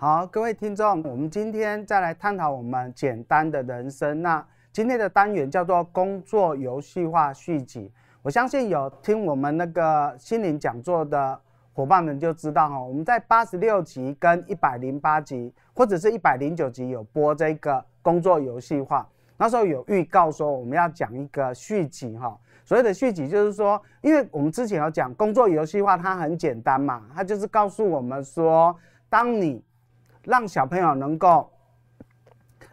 好，各位听众，我们今天再来探讨我们简单的人生。那今天的单元叫做“工作游戏化续集”。我相信有听我们那个心灵讲座的伙伴们就知道哈，我们在八十六集跟一百零八集，或者是一百零九集有播这个工作游戏化。那时候有预告说我们要讲一个续集哈。所谓的续集就是说，因为我们之前有讲工作游戏化，它很简单嘛，它就是告诉我们说，当你让小朋友能够，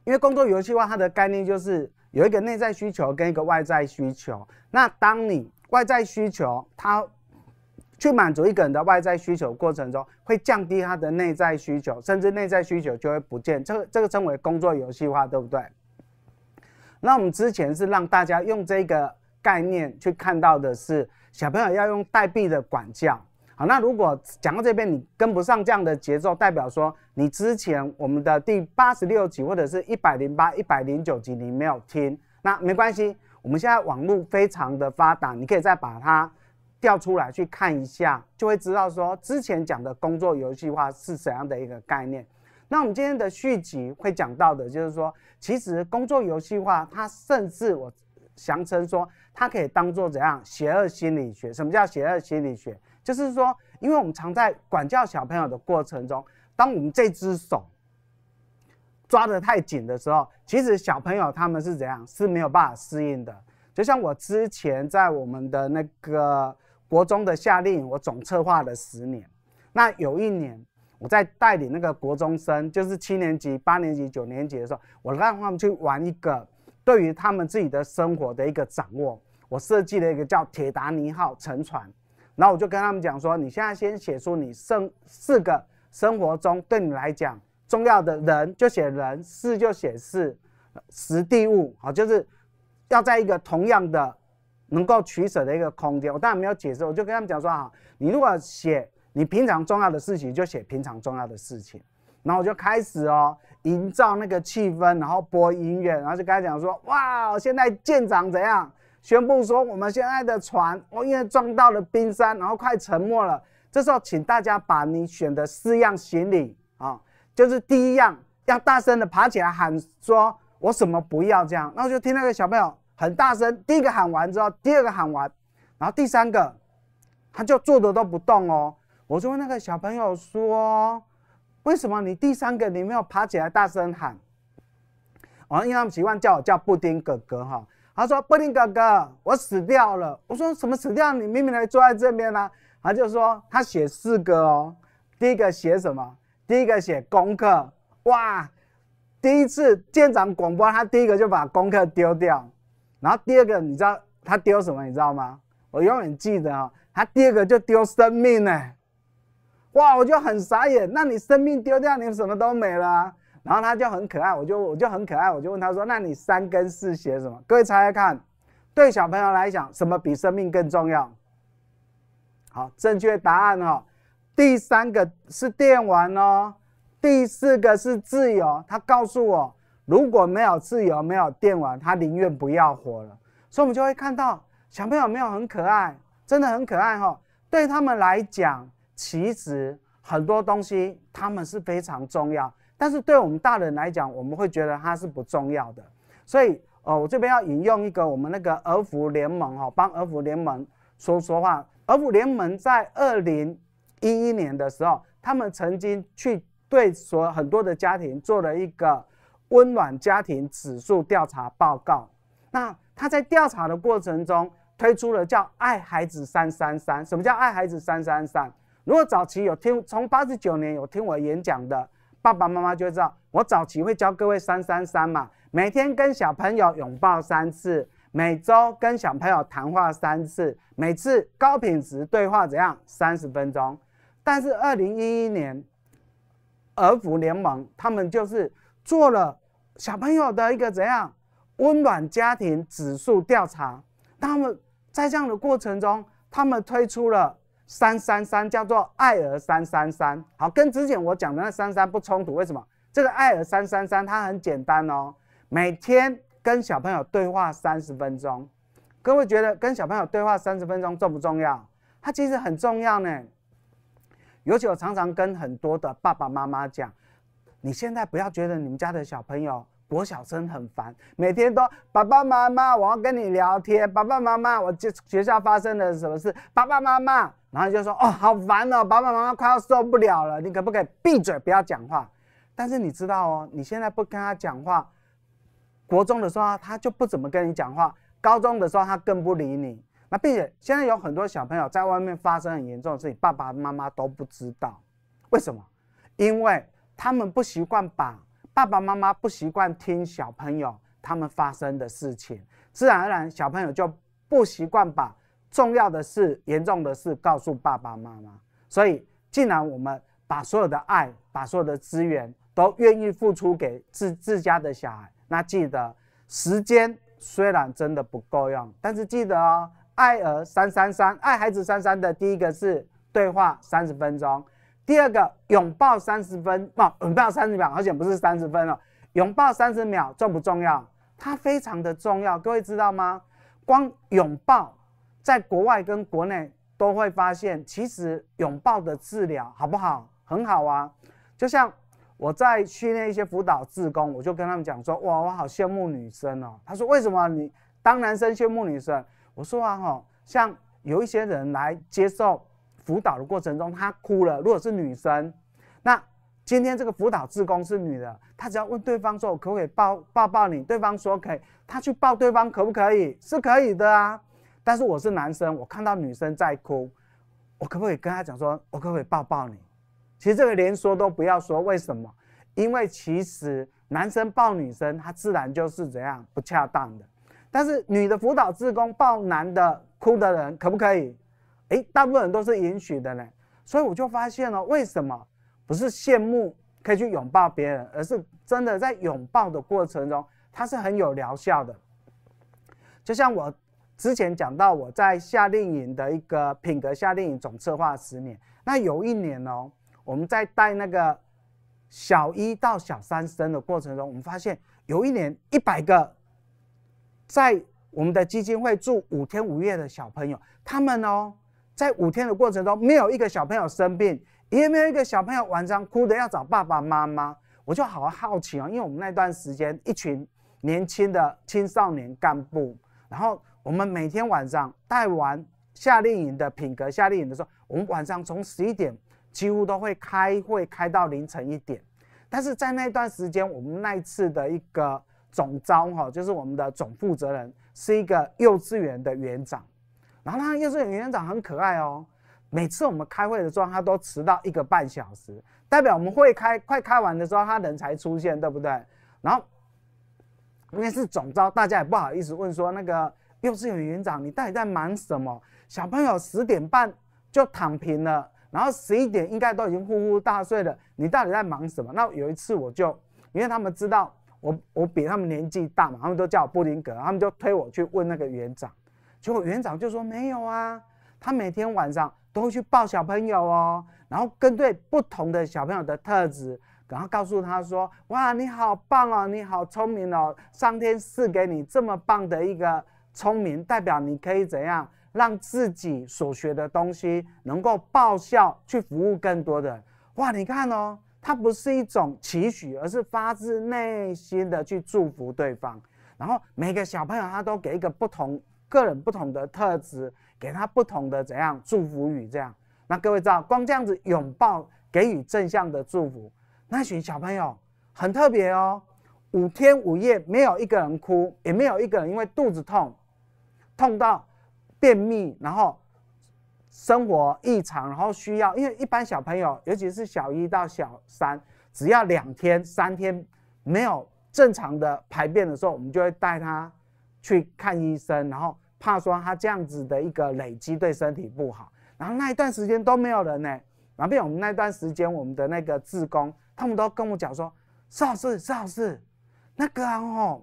因为工作游戏化，它的概念就是有一个内在需求跟一个外在需求。那当你外在需求，它去满足一个人的外在需求过程中，会降低他的内在需求，甚至内在需求就会不见。这个这个称为工作游戏化，对不对？那我们之前是让大家用这个概念去看到的是，小朋友要用代币的管教。好，那如果讲到这边你跟不上这样的节奏，代表说你之前我们的第八十六集或者是一百零八、一百零九集你没有听，那没关系。我们现在网络非常的发达，你可以再把它调出来去看一下，就会知道说之前讲的工作游戏化是怎样的一个概念。那我们今天的续集会讲到的就是说，其实工作游戏化它甚至我详称说它可以当做怎样邪恶心理学？什么叫邪恶心理学？就是说，因为我们常在管教小朋友的过程中，当我们这只手抓得太紧的时候，其实小朋友他们是怎样是没有办法适应的。就像我之前在我们的那个国中的夏令营，我总策划了十年。那有一年，我在带领那个国中生，就是七年级、八年级、九年级的时候，我让他们去玩一个对于他们自己的生活的一个掌握。我设计了一个叫“铁达尼号”沉船。然后我就跟他们讲说，你现在先写出你生四个生活中对你来讲重要的人，就写人；事就写事，实地物啊，就是要在一个同样的能够取舍的一个空间。我当然没有解释，我就跟他们讲说啊，你如果写你平常重要的事情，就写平常重要的事情。然后我就开始哦，营造那个气氛，然后播音乐，然后就跟他讲说，哇，现在舰长怎样？宣布说：“我们现在的船哦，因为撞到了冰山，然后快沉没了。这时候，请大家把你选的四样行李啊，就是第一样，要大声的爬起来喊，说我什么不要这样。然后就听那个小朋友很大声，第一个喊完之后，第二个喊完，然后第三个，他就坐着都不动哦。我说那个小朋友说，为什么你第三个你没有爬起来大声喊？哦，因为他们习惯叫我叫布丁哥哥哈。”他说：“布丁哥哥，我死掉了。”我说：“什么死掉？你明明还坐在这边呢。”他就说：“他写四个哦，第一个写什么？第一个写功课。哇，第一次舰长广播，他第一个就把功课丢掉，然后第二个你知道他丢什么？你知道吗？我永远记得哦，他第二个就丢生命呢。哇，我就很傻眼。那你生命丢掉，你什么都没了。”然后他就很可爱，我就我就很可爱，我就问他说：“那你三根四写什么？”各位猜猜看，对小朋友来讲，什么比生命更重要？好，正确答案哈，第三个是电玩哦，第四个是自由。他告诉我，如果没有自由，没有电玩，他宁愿不要活了。所以我们就会看到小朋友没有很可爱，真的很可爱哈。对他们来讲，其实很多东西他们是非常重要。但是对我们大人来讲，我们会觉得它是不重要的。所以，呃，我这边要引用一个我们那个儿福联盟哈，帮儿福联盟说说话。儿福联盟在二零一一年的时候，他们曾经去对所很多的家庭做了一个温暖家庭指数调查报告。那他在调查的过程中，推出了叫“爱孩子三三三”。什么叫爱孩子三三三？如果早期有听从八十九年有听我演讲的。爸爸妈妈就知道，我早期会教各位三三三嘛，每天跟小朋友拥抱三次，每周跟小朋友谈话三次，每次高品质对话怎样三十分钟。但是二零一一年，儿福联盟他们就是做了小朋友的一个怎样温暖家庭指数调查，他们在这样的过程中，他们推出了。三三三叫做爱儿三三三，好，跟之前我讲的那三三不冲突。为什么？这个爱儿三三三它很简单哦，每天跟小朋友对话三十分钟。各位觉得跟小朋友对话三十分钟重不重要？它其实很重要呢。尤其我常常跟很多的爸爸妈妈讲，你现在不要觉得你们家的小朋友。国小生很烦，每天都爸爸妈妈，我要跟你聊天，爸爸妈妈，我学学校发生了什么事，爸爸妈妈，然后就说哦，好烦哦，爸爸妈妈快要受不了了，你可不可以闭嘴不要讲话？但是你知道哦，你现在不跟他讲话，国中的时候他就不怎么跟你讲话，高中的时候他更不理你。那并且现在有很多小朋友在外面发生很严重的事情，爸爸妈妈都不知道，为什么？因为他们不习惯把。爸爸妈妈不习惯听小朋友他们发生的事情，自然而然，小朋友就不习惯把重要的事、严重的事告诉爸爸妈妈。所以，既然我们把所有的爱、把所有的资源都愿意付出给自自家的小孩，那记得，时间虽然真的不够用，但是记得哦，爱儿三三三，爱孩子三三的第一个是对话三十分钟。第二个拥抱三十分，不，拥抱三十秒，而且不是三十分了，拥抱三十秒重不重要？它非常的重要，各位知道吗？光拥抱，在国外跟国内都会发现，其实拥抱的治疗好不好？很好啊。就像我在训练一些辅导自工，我就跟他们讲说，哇，我好羡慕女生哦。他说为什么你当男生羡慕女生？我说啊，哈，像有一些人来接受。辅导的过程中，他哭了。如果是女生，那今天这个辅导志工是女的，她只要问对方说：“我可不可以抱抱抱你？”对方说：“可以。”她去抱对方，可不可以？是可以的啊。但是我是男生，我看到女生在哭，我可不可以跟她讲说：“我可不可以抱抱你？”其实这个连说都不要说。为什么？因为其实男生抱女生，他自然就是怎样不恰当的。但是女的辅导志工抱男的哭的人，可不可以？哎，大部分人都是允许的嘞，所以我就发现了为什么不是羡慕可以去拥抱别人，而是真的在拥抱的过程中，它是很有疗效的。就像我之前讲到，我在夏令营的一个品格夏令营总策划十年，那有一年哦，我们在带那个小一到小三生的过程中，我们发现有一年一百个在我们的基金会住五天五夜的小朋友，他们哦。在五天的过程中，没有一个小朋友生病，也没有一个小朋友晚上哭的要找爸爸妈妈。我就好好奇哦，因为我们那段时间一群年轻的青少年干部，然后我们每天晚上带完夏令营的品格夏令营的时候，我们晚上从十一点几乎都会开会开到凌晨一点。但是在那段时间，我们那一次的一个总招哈，就是我们的总负责人是一个幼稚园的园长。然后他幼稚园园长很可爱哦。每次我们开会的时候，他都迟到一个半小时，代表我们会开快开完的时候，他人才出现，对不对？然后因为是总招，大家也不好意思问说那个幼稚园园长，你到底在忙什么？小朋友十点半就躺平了，然后十一点应该都已经呼呼大睡了，你到底在忙什么？那有一次我就，因为他们知道我我比他们年纪大嘛，他们都叫我布林格，他们就推我去问那个园长。结果园长就说：“没有啊，他每天晚上都会去抱小朋友哦，然后根据不同的小朋友的特质，然后告诉他说：‘哇，你好棒哦，你好聪明哦，上天赐给你这么棒的一个聪明，代表你可以怎样让自己所学的东西能够报效，去服务更多的人。’哇，你看哦，它不是一种期许，而是发自内心的去祝福对方。然后每个小朋友他都给一个不同。”个人不同的特质，给他不同的怎样祝福语，这样。那各位知道，光这样子拥抱，给予正向的祝福，那群小朋友很特别哦。五天五夜没有一个人哭，也没有一个人因为肚子痛，痛到便秘，然后生活异常，然后需要。因为一般小朋友，尤其是小一到小三，只要两天三天没有正常的排便的时候，我们就会带他。去看医生，然后怕说他这样子的一个累积对身体不好，然后那一段时间都没有人呢。旁边我们那段时间，我们的那个志工他们都跟我讲说：“邵老师，邵老师，那个哦，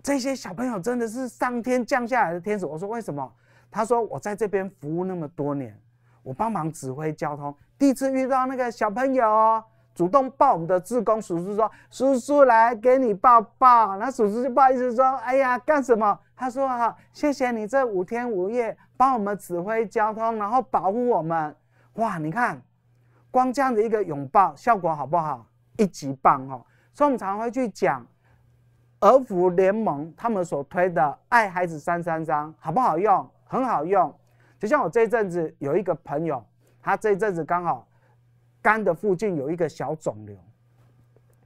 这些小朋友真的是上天降下来的天使。”我说为什么？他说我在这边服务那么多年，我帮忙指挥交通，第一次遇到那个小朋友。主动抱我们的志工叔叔说：“叔叔来给你抱抱。”然叔叔就不好意思说：“哎呀，干什么？”他说：“哈，谢谢你这五天五夜帮我们指挥交通，然后保护我们。”哇，你看，光这样的一个拥抱效果好不好？一级棒哦！所以我们常回去讲，儿福联盟他们所推的“爱孩子三三三”好不好用？很好用。就像我这一阵子有一个朋友，他这一阵子刚好。肝的附近有一个小肿瘤，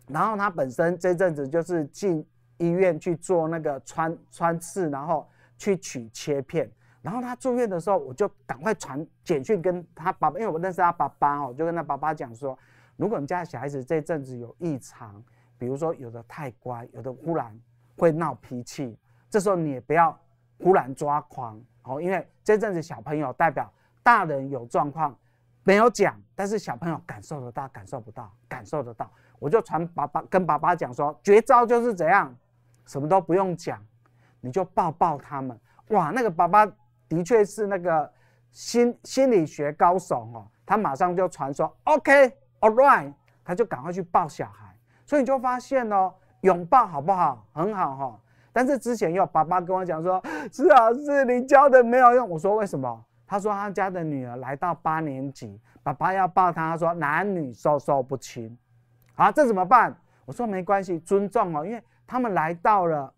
然后他本身这阵子就是进医院去做那个穿穿刺，然后去取切片。然后他住院的时候，我就赶快传简讯跟他爸，爸，因为我认识他爸爸哦，就跟他爸爸讲说，如果你家家小孩子这阵子有异常，比如说有的太乖，有的忽然会闹脾气，这时候你也不要忽然抓狂哦，因为这阵子小朋友代表大人有状况。没有讲，但是小朋友感受得到，感受不到，感受得到，我就传爸爸跟爸爸讲说，绝招就是怎样，什么都不用讲，你就抱抱他们，哇，那个爸爸的确是那个心 心理学高手哦，他马上就传说，OK，alright，l 他就赶快去抱小孩，所以你就发现哦，拥抱好不好，很好哈，但是之前有爸爸跟我讲说，是啊，是你教的没有用，我说为什么？他说他家的女儿来到八年级，爸爸要抱她。他说男女授受不亲，好，这怎么办？我说没关系，尊重哦，因为他们来到了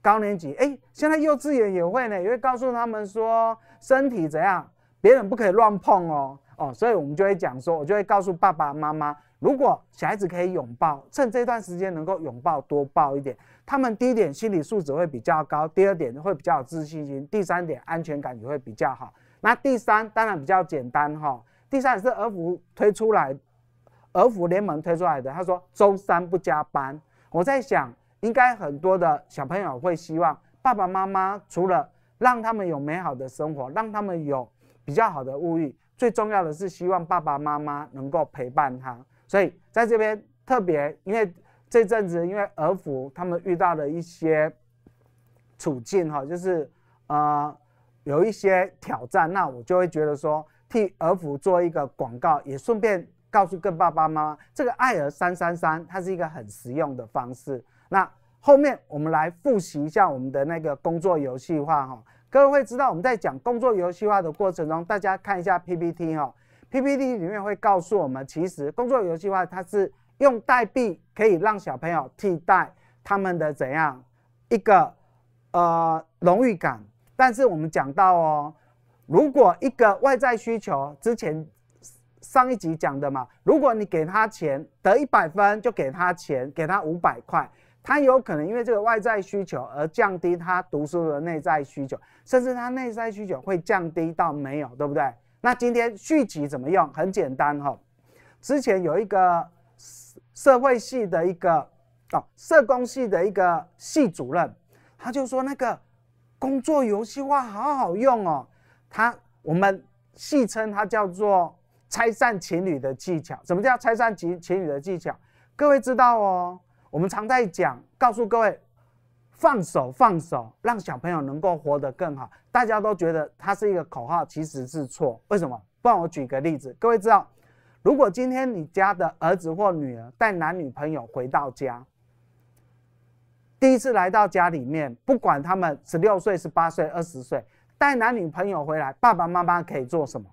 高年级。哎，现在幼稚园也会呢，也会告诉他们说身体怎样，别人不可以乱碰哦，哦，所以我们就会讲说，我就会告诉爸爸妈妈，如果小孩子可以拥抱，趁这段时间能够拥抱多抱一点，他们第一点心理素质会比较高，第二点会比较有自信心，第三点安全感也会比较好。那第三当然比较简单哈，第三是儿服推出来，儿服联盟推出来的。他说周三不加班，我在想，应该很多的小朋友会希望爸爸妈妈除了让他们有美好的生活，让他们有比较好的物欲，最重要的是希望爸爸妈妈能够陪伴他。所以在这边特别，因为这阵子因为儿服他们遇到了一些处境哈，就是啊。有一些挑战，那我就会觉得说，替儿福做一个广告，也顺便告诉各爸爸妈妈，这个爱儿三三三，它是一个很实用的方式。那后面我们来复习一下我们的那个工作游戏化哈，各位会知道我们在讲工作游戏化的过程中，大家看一下 PPT 哈，PPT 里面会告诉我们，其实工作游戏化它是用代币可以让小朋友替代他们的怎样一个呃荣誉感。但是我们讲到哦，如果一个外在需求，之前上一集讲的嘛，如果你给他钱得一百分就给他钱，给他五百块，他有可能因为这个外在需求而降低他读书的内在需求，甚至他内在需求会降低到没有，对不对？那今天续集怎么用？很简单哈，之前有一个社会系的一个哦社工系的一个系主任，他就说那个。工作游戏化好好用哦，它我们戏称它叫做拆散情侣的技巧。什么叫拆散情情侣的技巧？各位知道哦。我们常在讲，告诉各位放手放手，让小朋友能够活得更好。大家都觉得它是一个口号，其实是错。为什么？不然我举个例子，各位知道，如果今天你家的儿子或女儿带男女朋友回到家。第一次来到家里面，不管他们十六岁、十八岁、二十岁，带男女朋友回来，爸爸妈妈可以做什么？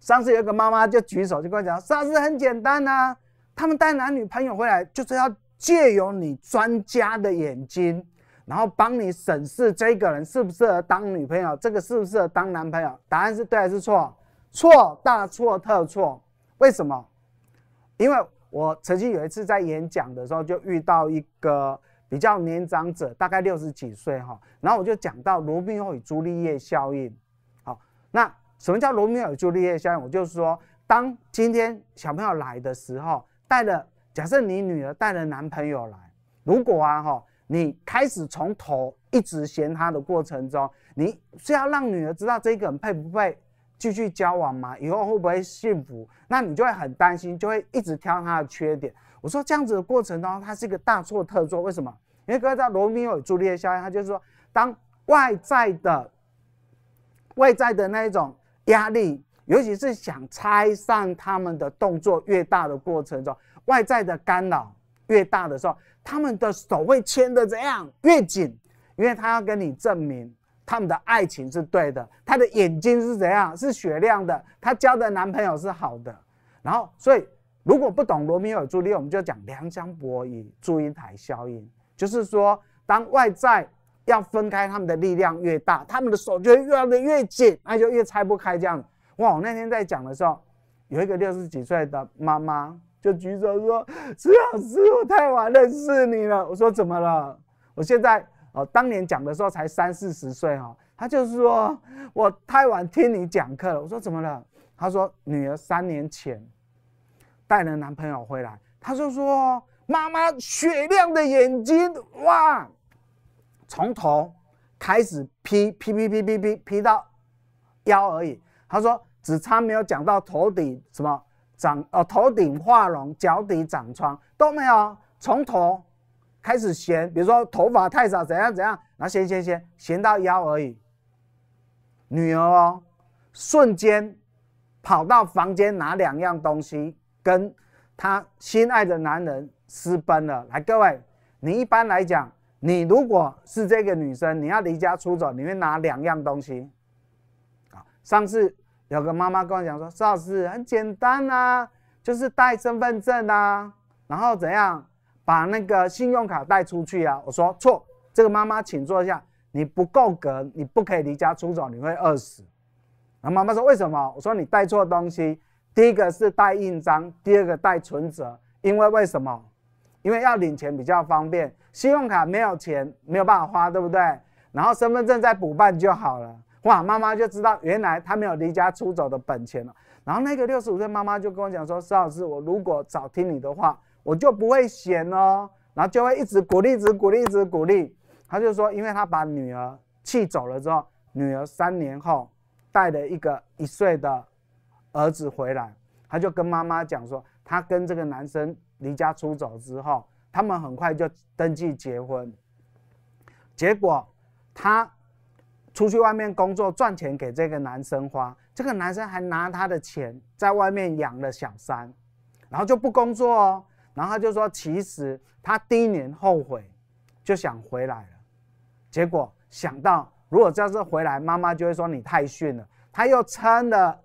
上次有个妈妈就举手就跟我讲：“上次很简单呐，他们带男女朋友回来，就是要借由你专家的眼睛，然后帮你审视这个人适不适合当女朋友，这个适不适合当男朋友？答案是对还是错？错，大错特错。为什么？因为。”我曾经有一次在演讲的时候，就遇到一个比较年长者，大概六十几岁哈。然后我就讲到罗密欧与朱丽叶效应。好，那什么叫罗密欧与朱丽叶效应？我就说，当今天小朋友来的时候，带了假设你女儿带了男朋友来，如果啊哈，你开始从头一直嫌他的过程中，你是要让女儿知道这个人配不配？继续交往嘛？以后会不会幸福？那你就会很担心，就会一直挑他的缺点。我说这样子的过程当中，他是一个大错特错。为什么？因为知道罗密欧与朱丽叶效应，他就是说，当外在的、外在的那一种压力，尤其是想拆散他们的动作越大的过程中，外在的干扰越大的时候，他们的手会牵的怎样越紧，因为他要跟你证明。他们的爱情是对的，她的眼睛是怎样？是雪亮的。她交的男朋友是好的。然后，所以如果不懂罗密欧与朱丽叶，我们就讲《梁山伯与祝英台》效应，就是说，当外在要分开他们的力量越大，他们的手就会握越紧，那就越拆不开这样。哇，我那天在讲的时候，有一个六十几岁的妈妈就举手说：“徐老师，我太晚认识你了。”我说：“怎么了？”我现在。我当年讲的时候才三四十岁哦，他就是说我太晚听你讲课了。我说怎么了？他说女儿三年前带了男朋友回来，他就说妈妈雪亮的眼睛哇，从头开始劈劈劈劈劈劈劈到腰而已。他说只差没有讲到头顶什么长哦，头顶化脓，脚底长疮都没有，从头。开始嫌，比如说头发太少，怎样怎样，然后嫌嫌嫌，嫌到腰而已。女儿哦，瞬间跑到房间拿两样东西，跟她心爱的男人私奔了。来，各位，你一般来讲，你如果是这个女生，你要离家出走，你会拿两样东西啊？上次有个妈妈跟我讲说，邵老师很简单啊，就是带身份证啊，然后怎样？把那个信用卡带出去啊！我说错，这个妈妈请坐下，你不够格，你不可以离家出走，你会饿死。那妈妈说为什么？我说你带错东西，第一个是带印章，第二个带存折，因为为什么？因为要领钱比较方便，信用卡没有钱没有办法花，对不对？然后身份证再补办就好了。哇，妈妈就知道原来她没有离家出走的本钱了。然后那个六十五岁妈妈就跟我讲说：“邵老师，我如果早听你的话。”我就不会嫌哦，然后就会一直鼓励，一直鼓励，一直鼓励。他就说，因为他把女儿气走了之后，女儿三年后带了一个一岁的儿子回来，他就跟妈妈讲说，他跟这个男生离家出走之后，他们很快就登记结婚。结果他出去外面工作赚钱给这个男生花，这个男生还拿他的钱在外面养了小三，然后就不工作哦。然后就说，其实她第一年后悔，就想回来了，结果想到如果这次回来，妈妈就会说你太逊了。她又撑了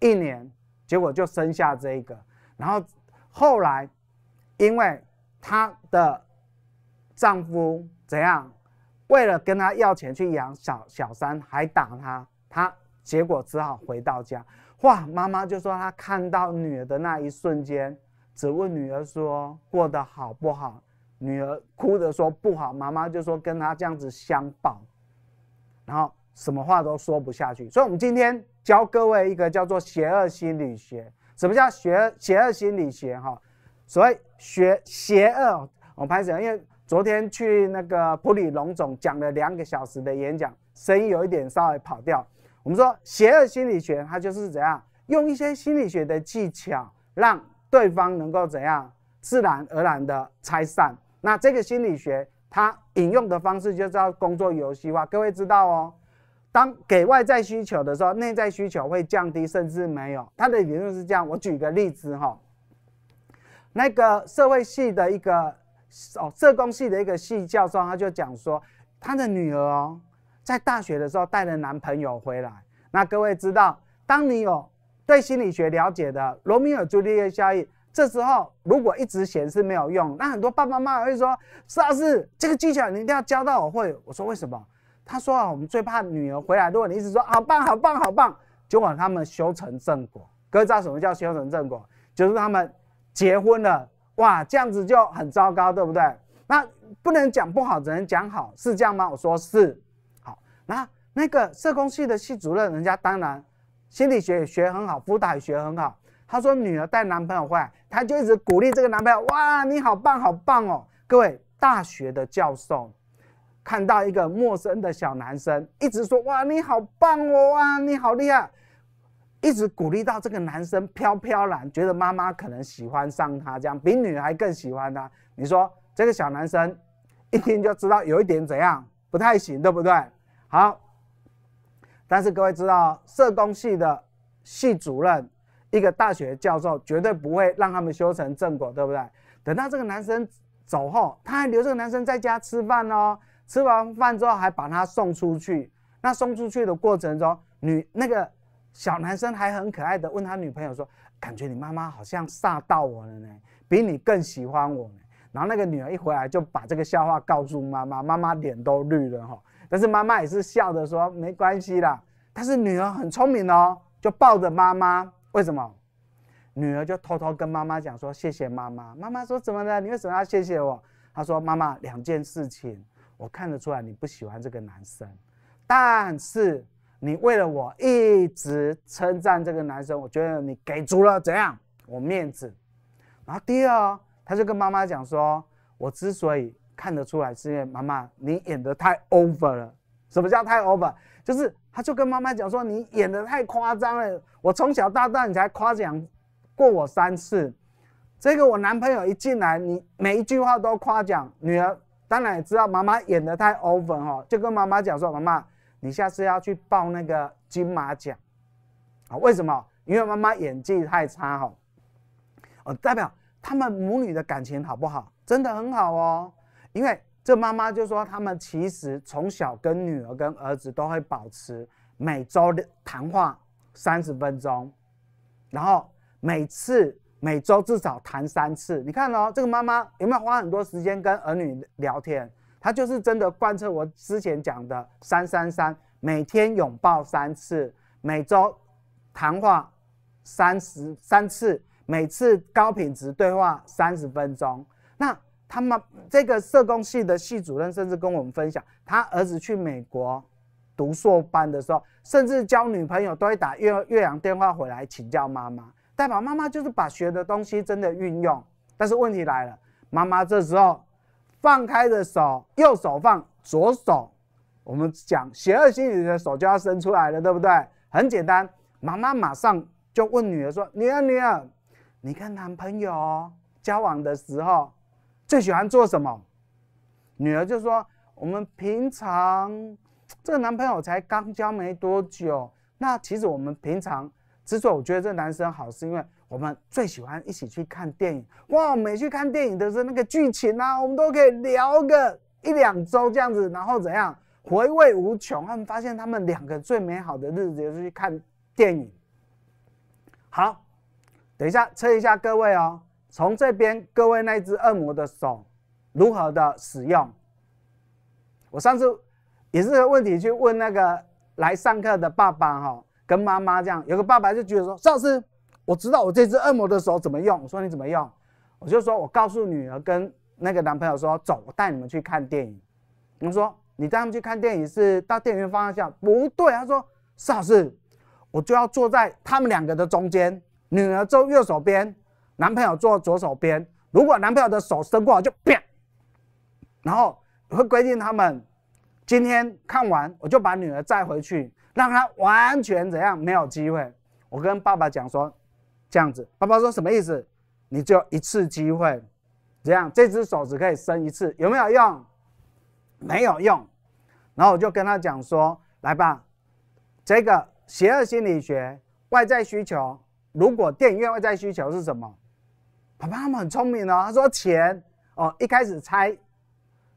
一年，结果就生下这个。然后后来，因为她的丈夫怎样，为了跟她要钱去养小小三，还打她，她结果只好回到家。哇，妈妈就说她看到女儿的那一瞬间。只问女儿说过得好不好？女儿哭着说不好。妈妈就说跟她这样子相抱，然后什么话都说不下去。所以，我们今天教各位一个叫做“邪恶心理学”。什么叫“邪邪恶心理学”？哈，所谓“学邪恶”，我拍始，因为昨天去那个普里龙总讲了两个小时的演讲，声音有一点稍微跑调。我们说“邪恶心理学”，它就是怎样用一些心理学的技巧让。对方能够怎样自然而然的拆散？那这个心理学它引用的方式就叫工作游戏化。各位知道哦，当给外在需求的时候，内在需求会降低，甚至没有。它的理论是这样。我举个例子哈，那个社会系的一个哦，社工系的一个系教授，他就讲说，他的女儿哦，在大学的时候带了男朋友回来。那各位知道，当你有对心理学了解的罗密尔·朱丽叶效应，这时候如果一直显示没有用，那很多爸爸妈妈会说：“是啊，是这个技巧，你一定要教到我会。”我说：“为什么？”他说：“啊，我们最怕女儿回来，如果你一直说‘好棒，好棒，好棒’，就把他们修成正果。各位知道什么叫修成正果，就是他们结婚了。哇，这样子就很糟糕，对不对？那不能讲不好，只能讲好，是这样吗？”我说：“是。”好，那那个社工系的系主任，人家当然。心理学学很好，辅导学很好。他说女儿带男朋友回来，他就一直鼓励这个男朋友：“哇，你好棒，好棒哦！”各位大学的教授看到一个陌生的小男生，一直说：“哇，你好棒哦，哇，你好厉害！”一直鼓励到这个男生飘飘然，觉得妈妈可能喜欢上他，这样比女孩更喜欢他。你说这个小男生一听就知道有一点怎样不太行，对不对？好。但是各位知道，社工系的系主任一个大学教授绝对不会让他们修成正果，对不对？等到这个男生走后，他还留这个男生在家吃饭哦。吃完饭之后，还把他送出去。那送出去的过程中，女那个小男生还很可爱的问他女朋友说：“感觉你妈妈好像煞到我了呢，比你更喜欢我。”然后那个女儿一回来就把这个笑话告诉妈妈，妈妈脸都绿了哈。但是妈妈也是笑着说：“没关系啦。”但是女儿很聪明哦，就抱着妈妈。为什么？女儿就偷偷跟妈妈讲说：“谢谢妈妈。”妈妈说：“怎么呢？你为什么要谢谢我？”她说：“妈妈，两件事情，我看得出来你不喜欢这个男生，但是你为了我一直称赞这个男生，我觉得你给足了怎样？我面子。”然后第二，她就跟妈妈讲说：“我之所以……”看得出来，是因为妈妈你演得太 over 了。什么叫太 over？就是她就跟妈妈讲说：“你演的太夸张了。”我从小到大你才夸奖过我三次。这个我男朋友一进来，你每一句话都夸奖女儿，当然也知道妈妈演的太 over 哈，就跟妈妈讲说：“妈妈，你下次要去报那个金马奖啊？为什么？因为妈妈演技太差哈。”哦，代表他们母女的感情好不好？真的很好哦。因为这妈妈就说，他们其实从小跟女儿跟儿子都会保持每周谈话三十分钟，然后每次每周至少谈三次。你看哦，这个妈妈有没有花很多时间跟儿女聊天？她就是真的贯彻我之前讲的“三三三”：每天拥抱三次，每周谈话三十三次，每次高品质对话三十分钟。那。他们这个社工系的系主任甚至跟我们分享，他儿子去美国读硕班的时候，甚至交女朋友都会打岳岳阳电话回来请教妈妈，代表妈妈就是把学的东西真的运用。但是问题来了，妈妈这时候放开的手，右手放左手，我们讲邪恶心理的手就要伸出来了，对不对？很简单，妈妈马上就问女儿说：“女儿，女儿，你跟男朋友交往的时候。”最喜欢做什么？女儿就说：“我们平常这个男朋友才刚交没多久，那其实我们平常之所以我觉得这男生好，是因为我们最喜欢一起去看电影。哇，每去看电影的时候，那个剧情啊，我们都可以聊个一两周这样子，然后怎样回味无穷。他们发现他们两个最美好的日子就是去看电影。好，等一下测一下各位哦。”从这边各位那只恶魔的手如何的使用？我上次也是个问题去问那个来上课的爸爸哈，跟妈妈这样，有个爸爸就觉得说，邵老师，我知道我这只恶魔的手怎么用，我说你怎么用？我就说我告诉女儿跟那个男朋友说，走，我带你们去看电影。我说你带他们去看电影是到电影院方向，不对。他说邵老师，我就要坐在他们两个的中间，女儿坐右手边。男朋友坐左手边，如果男朋友的手伸过来，就啪，然后会规定他们今天看完我就把女儿载回去，让她完全怎样没有机会。我跟爸爸讲说这样子，爸爸说什么意思？你就一次机会，怎样这只手只可以伸一次，有没有用？没有用。然后我就跟他讲说，来吧，这个邪恶心理学外在需求，如果电影院外在需求是什么？爸爸他们很聪明哦，他说钱哦，一开始猜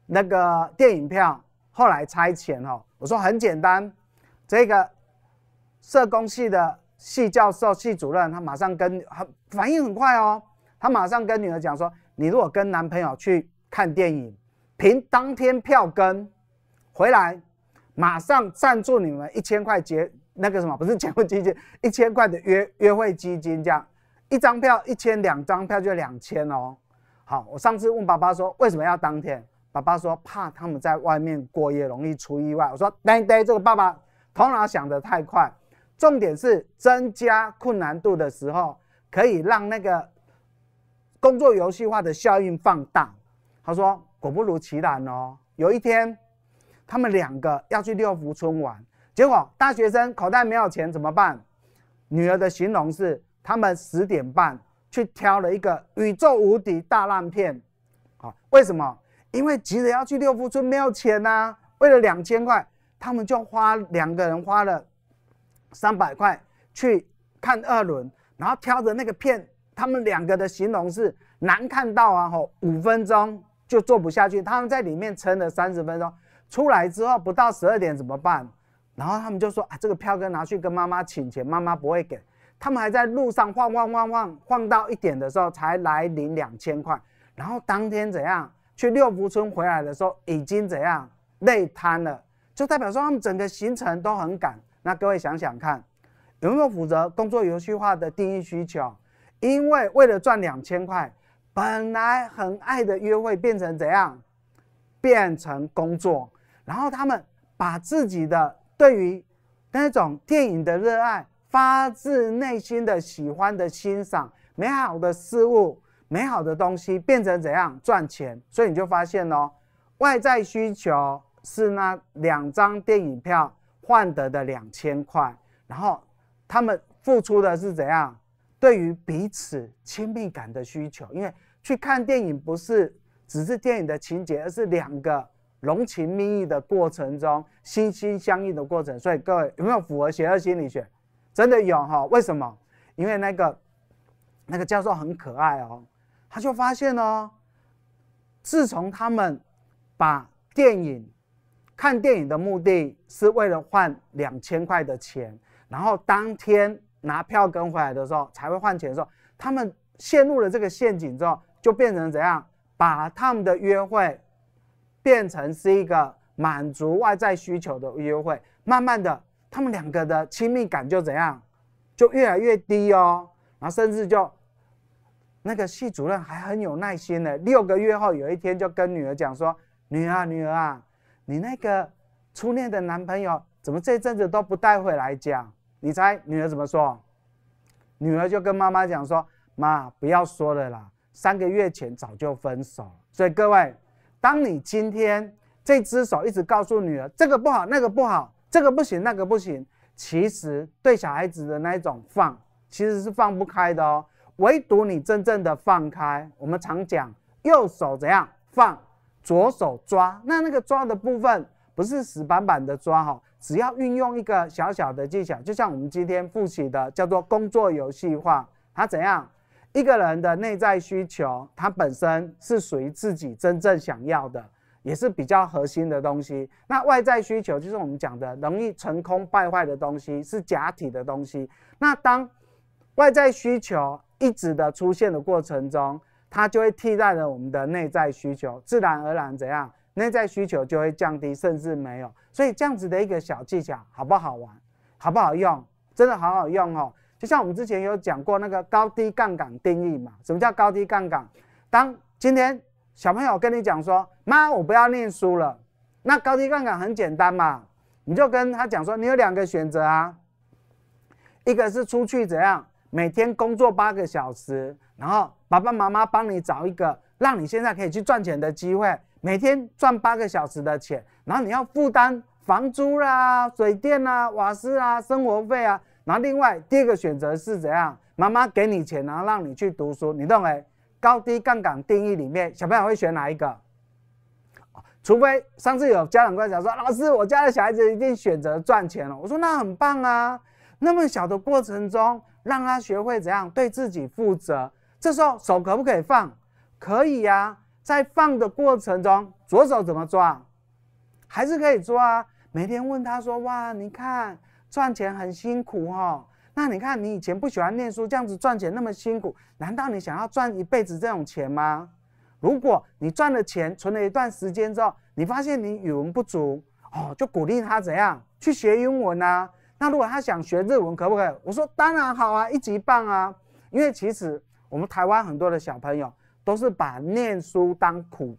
那个电影票，后来猜钱哦。我说很简单，这个社工系的系教授、系主任，他马上跟很反应很快哦，他马上跟女儿讲说：你如果跟男朋友去看电影，凭当天票根回来，马上赞助你们一千块结那个什么，不是结婚基金，一千块的约约会基金这样。一张票一千，两张票就两千哦。好，我上次问爸爸说为什么要当天？爸爸说怕他们在外面过夜容易出意外。我说，呆呆这个爸爸头脑想得太快。重点是增加困难度的时候，可以让那个工作游戏化的效应放大。他说，果不如其然哦。有一天，他们两个要去六福村玩，结果大学生口袋没有钱怎么办？女儿的形容是。他们十点半去挑了一个宇宙无敌大烂片，啊，为什么？因为急着要去六福村，没有钱呐。为了两千块，他们就花两个人花了三百块去看二轮，然后挑的那个片，他们两个的形容是难看到啊，吼，五分钟就做不下去。他们在里面撑了三十分钟，出来之后不到十二点怎么办？然后他们就说啊，这个票哥拿去跟妈妈请钱，妈妈不会给。他们还在路上晃晃晃晃晃到一点的时候才来领两千块，然后当天怎样去六福村回来的时候已经怎样累瘫了，就代表说他们整个行程都很赶。那各位想想看，有没有符合工作游戏化的第一需求？因为为了赚两千块，本来很爱的约会变成怎样，变成工作，然后他们把自己的对于那种电影的热爱。发自内心的喜欢的欣赏美好的事物，美好的东西变成怎样赚钱？所以你就发现哦，外在需求是那两张电影票换得的两千块，然后他们付出的是怎样对于彼此亲密感的需求？因为去看电影不是只是电影的情节，而是两个浓情蜜意的过程中，心心相印的过程。所以各位有没有符合邪恶心理学？真的有哈？为什么？因为那个那个教授很可爱哦，他就发现哦，自从他们把电影看电影的目的是为了换两千块的钱，然后当天拿票跟回来的时候才会换钱的时候，他们陷入了这个陷阱之后，就变成怎样？把他们的约会变成是一个满足外在需求的约会，慢慢的。他们两个的亲密感就怎样，就越来越低哦。然后甚至就那个系主任还很有耐心的，六个月后有一天就跟女儿讲说：“女儿，啊女儿啊，你那个初恋的男朋友怎么这阵子都不带回来讲？”你猜女儿怎么说？女儿就跟妈妈讲说：“妈，不要说了啦，三个月前早就分手。”所以各位，当你今天这只手一直告诉女儿这个不好那个不好。这个不行，那个不行。其实对小孩子的那一种放，其实是放不开的哦。唯独你真正的放开，我们常讲右手怎样放，左手抓。那那个抓的部分不是死板板的抓哈，只要运用一个小小的技巧，就像我们今天复习的叫做工作游戏化。它怎样？一个人的内在需求，它本身是属于自己真正想要的。也是比较核心的东西。那外在需求就是我们讲的容易成空败坏的东西，是假体的东西。那当外在需求一直的出现的过程中，它就会替代了我们的内在需求，自然而然怎样，内在需求就会降低，甚至没有。所以这样子的一个小技巧好不好玩？好不好用？真的好好用哦！就像我们之前有讲过那个高低杠杆定义嘛？什么叫高低杠杆？当今天。小朋友，跟你讲说，妈，我不要念书了。那高低杠杆很简单嘛，你就跟他讲说，你有两个选择啊，一个是出去怎样，每天工作八个小时，然后爸爸妈妈帮你找一个让你现在可以去赚钱的机会，每天赚八个小时的钱，然后你要负担房租啦、水电啦、瓦斯啊、生活费啊。然后另外第二个选择是怎样，妈妈给你钱，然后让你去读书，你懂没？高低杠杆定义里面，小朋友会选哪一个？除非上次有家长过来讲说，老师，我家的小孩子一定选择赚钱了。我说那很棒啊，那么小的过程中，让他学会怎样对自己负责。这时候手可不可以放？可以呀，在放的过程中，左手怎么抓？还是可以抓。每天问他说，哇，你看赚钱很辛苦哦，那你看，你以前不喜欢念书，这样子赚钱那么辛苦，难道你想要赚一辈子这种钱吗？如果你赚了钱，存了一段时间之后，你发现你语文不足，哦，就鼓励他怎样去学英文啊？那如果他想学日文，可不可以？我说当然好啊，一级棒啊！因为其实我们台湾很多的小朋友都是把念书当苦，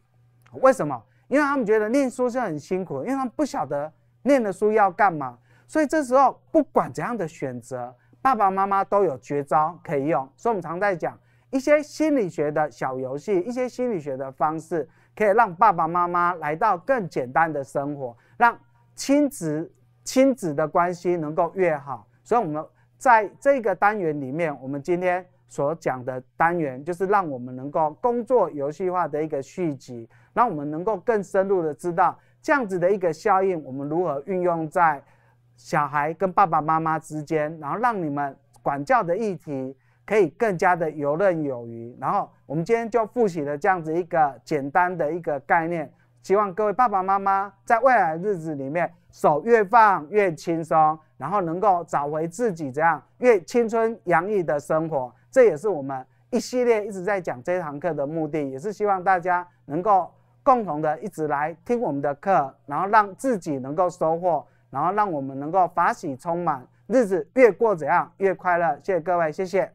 为什么？因为他们觉得念书是很辛苦，因为他们不晓得念的书要干嘛，所以这时候不管怎样的选择。爸爸妈妈都有绝招可以用，所以我们常在讲一些心理学的小游戏，一些心理学的方式，可以让爸爸妈妈来到更简单的生活，让亲子亲子的关系能够越好。所以，我们在这个单元里面，我们今天所讲的单元，就是让我们能够工作游戏化的一个续集，让我们能够更深入的知道这样子的一个效应，我们如何运用在。小孩跟爸爸妈妈之间，然后让你们管教的议题可以更加的游刃有余。然后我们今天就复习了这样子一个简单的一个概念，希望各位爸爸妈妈在未来日子里面手越放越轻松，然后能够找回自己这样越青春洋溢的生活。这也是我们一系列一直在讲这堂课的目的，也是希望大家能够共同的一直来听我们的课，然后让自己能够收获。然后让我们能够法喜充满，日子越过怎样越快乐。谢谢各位，谢谢。